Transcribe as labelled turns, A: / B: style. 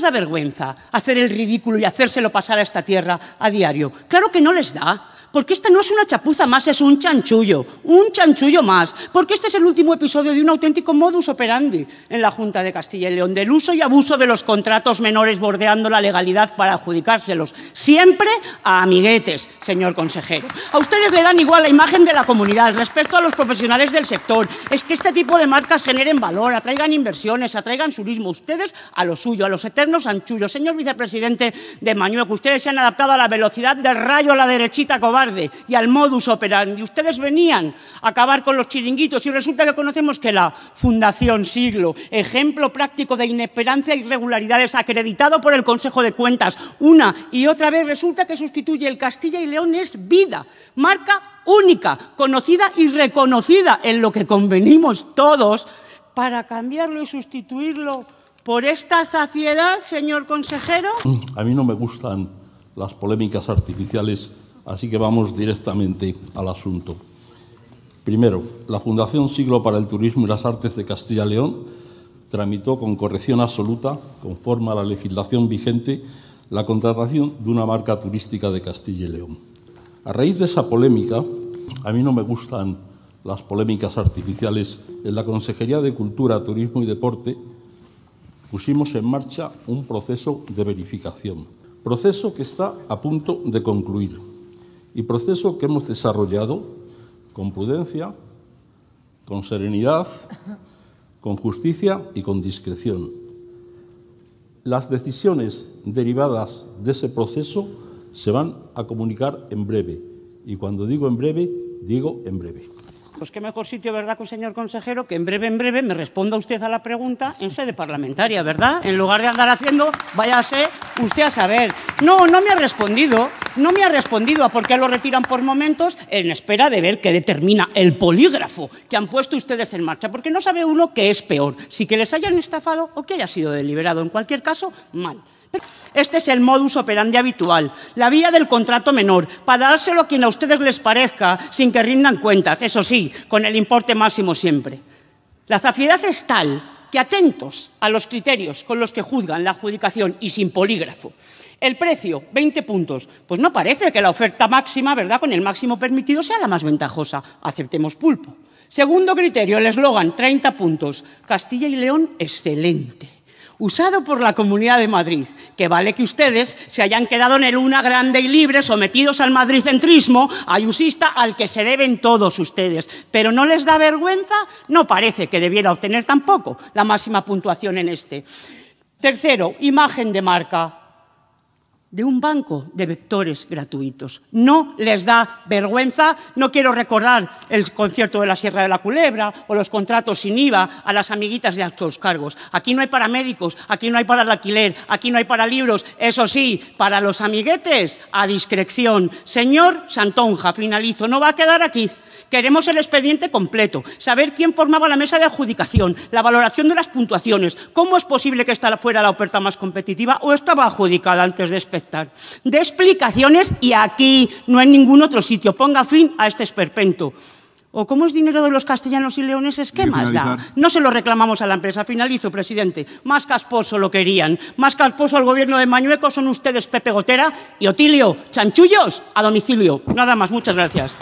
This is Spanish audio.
A: da vergüenza hacer el ridículo y hacérselo pasar a esta tierra a diario? Claro que no les da porque esta no es una chapuza más, es un chanchullo, un chanchullo más, porque este es el último episodio de un auténtico modus operandi en la Junta de Castilla y León, del uso y abuso de los contratos menores bordeando la legalidad para adjudicárselos, siempre a amiguetes, señor consejero. A ustedes le dan igual la imagen de la comunidad respecto a los profesionales del sector, es que este tipo de marcas generen valor, atraigan inversiones, atraigan turismo, ustedes a lo suyo, a los eternos anchullos. Señor vicepresidente de Mañueco, ustedes se han adaptado a la velocidad del rayo a la derechita y al modus operandi. Ustedes venían a acabar con los chiringuitos y resulta que conocemos que la Fundación Siglo, ejemplo práctico de inesperancia e irregularidades acreditado por el Consejo de Cuentas, una y otra vez resulta que sustituye el Castilla y León es vida, marca única, conocida y reconocida en lo que convenimos todos para cambiarlo y sustituirlo por esta saciedad, señor consejero?
B: A mí no me gustan las polémicas artificiales Así que vamos directamente al asunto. Primero, la Fundación Siglo para el Turismo y las Artes de Castilla y León tramitó con corrección absoluta, conforme a la legislación vigente, la contratación de una marca turística de Castilla y León. A raíz de esa polémica, a mí no me gustan las polémicas artificiales, en la Consejería de Cultura, Turismo y Deporte pusimos en marcha un proceso de verificación, proceso que está a punto de concluir y proceso que hemos desarrollado con prudencia, con serenidad, con justicia y con discreción. Las decisiones derivadas de ese proceso se van a comunicar en breve. Y cuando digo en breve, digo en breve.
A: Pues qué mejor sitio, ¿verdad, señor consejero? Que en breve, en breve me responda usted a la pregunta en sede parlamentaria, ¿verdad? En lugar de andar haciendo, váyase usted a saber. No, no me ha respondido. No me ha respondido a por qué lo retiran por momentos en espera de ver qué determina el polígrafo que han puesto ustedes en marcha, porque no sabe uno qué es peor, si que les hayan estafado o que haya sido deliberado. En cualquier caso, mal. Este es el modus operandi habitual, la vía del contrato menor, para dárselo a quien a ustedes les parezca, sin que rindan cuentas, eso sí, con el importe máximo siempre. La zafiedad es tal que atentos a los criterios con los que juzgan la adjudicación y sin polígrafo. El precio, 20 puntos. Pues no parece que la oferta máxima, ¿verdad?, con el máximo permitido sea la más ventajosa. Aceptemos pulpo. Segundo criterio, el eslogan, 30 puntos. Castilla y León, excelente usado por la Comunidad de Madrid, que vale que ustedes se hayan quedado en el una grande y libre, sometidos al madricentrismo ayusista al que se deben todos ustedes. Pero no les da vergüenza, no parece que debiera obtener tampoco la máxima puntuación en este. Tercero, imagen de marca de un banco de vectores gratuitos. No les da vergüenza, no quiero recordar el concierto de la Sierra de la Culebra o los contratos sin IVA a las amiguitas de altos cargos. Aquí no hay para médicos, aquí no hay para el alquiler, aquí no hay para libros, eso sí, para los amiguetes a discreción. Señor Santonja, finalizo, no va a quedar aquí. Queremos el expediente completo, saber quién formaba la mesa de adjudicación, la valoración de las puntuaciones, cómo es posible que esta fuera la oferta más competitiva o estaba adjudicada antes de espectar. De explicaciones y aquí no en ningún otro sitio. Ponga fin a este esperpento. ¿O cómo es dinero de los castellanos y leoneses? ¿Qué más da? No se lo reclamamos a la empresa. Finalizo, presidente. Más casposo lo querían. Más casposo al gobierno de Mañueco son ustedes Pepe Gotera y Otilio. Chanchullos a domicilio. Nada más. Muchas gracias.